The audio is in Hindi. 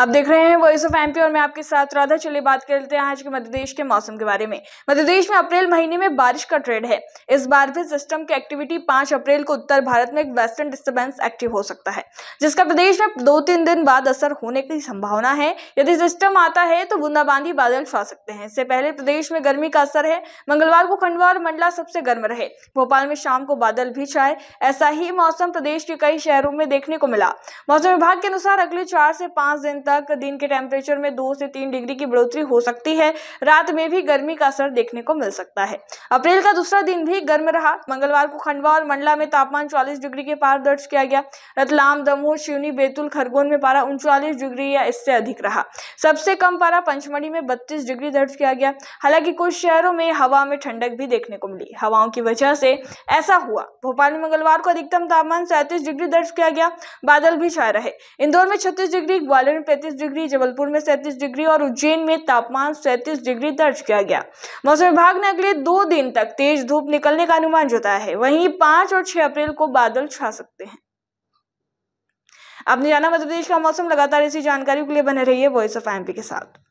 आप देख रहे हैं वॉइस ऑफ एमपी और मैं आपके साथ राधा चलिए बात करते हैं आज के मध्य के मौसम के बारे में मध्य में अप्रैल महीने में बारिश का ट्रेड है इस बार भी सिस्टम की एक्टिविटी पांच अप्रैल को उत्तर भारत में एक वेस्टर्न डिस्टर्बेंस एक्टिव हो सकता है जिसका प्रदेश में दो तीन दिन बाद असर होने की संभावना है यदि सिस्टम आता है तो बूंदाबांदी बादल छा सकते हैं इससे पहले प्रदेश में गर्मी का असर है मंगलवार को खंडवा और मंडला सबसे गर्म रहे भोपाल में शाम को बादल भी छाए ऐसा ही मौसम प्रदेश के कई शहरों में देखने को मिला मौसम विभाग के अनुसार अगले चार से पांच दिन तक दिन के टेम्परेचर में दो से तीन डिग्री की बढ़ोतरी हो सकती है रात में भी गर्मी का असर देखने को मिल सकता है अप्रैल का दूसरा दिन भी गर्म रहा मंगलवार को खंडवा और मंडला में तापमान चालीस डिग्री के पार दर्ज किया गया रतलाम दमोह शिवनी बैतूल खरगोन में पारा उनचालीस डिग्री या इससे अधिक रहा सबसे कम पारा पंचमढ़ी में बत्तीस डिग्री दर्ज किया गया हालांकि कुछ शहरों में हवा में ठंडक भी देखने को मिली हवाओं की वजह से ऐसा हुआ भोपाल में मंगलवार को अधिकतम तापमान सैंतीस डिग्री दर्ज किया गया बादल भी छाए रहे इंदौर में छत्तीस डिग्री ग्वालियर में तैंतीस डिग्री जबलपुर में सैंतीस डिग्री और उज्जैन में तापमान सैंतीस डिग्री दर्ज किया गया मौसम विभाग ने अगले दो दिन तक तेज धूप निकलने का अनुमान जताया है वहीं पांच और छह अप्रैल को बादल छा सकते हैं आपने जाना मध्यप्रदेश का मौसम लगातार इसी जानकारी के लिए बने रहिए वॉइस ऑफ एमपी के साथ